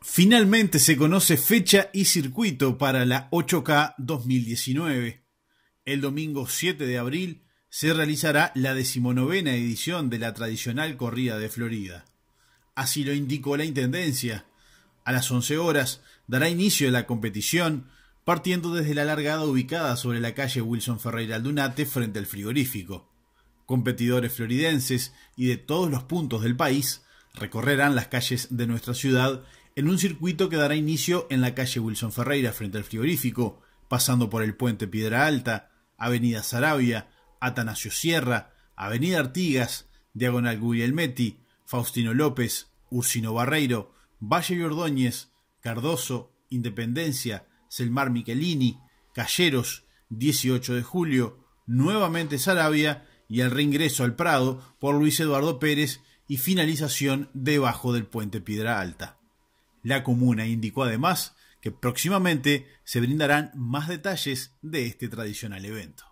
Finalmente se conoce fecha y circuito para la 8K 2019. El domingo 7 de abril se realizará la decimonovena edición de la tradicional corrida de Florida. Así lo indicó la Intendencia. A las 11 horas dará inicio la competición partiendo desde la largada ubicada sobre la calle Wilson Ferreira Aldunate frente al frigorífico. Competidores floridenses y de todos los puntos del país recorrerán las calles de nuestra ciudad en un circuito que dará inicio en la calle Wilson Ferreira frente al frigorífico, pasando por el puente Piedra Alta, Avenida Sarabia, Atanasio Sierra, Avenida Artigas, Diagonal Guglielmetti, Faustino López, Ursino Barreiro, Valle y Ordóñez, Cardoso, Independencia, Selmar Michelini, Calleros, 18 de julio, nuevamente Sarabia y el reingreso al Prado por Luis Eduardo Pérez y finalización debajo del puente Piedra Alta. La comuna indicó además que próximamente se brindarán más detalles de este tradicional evento.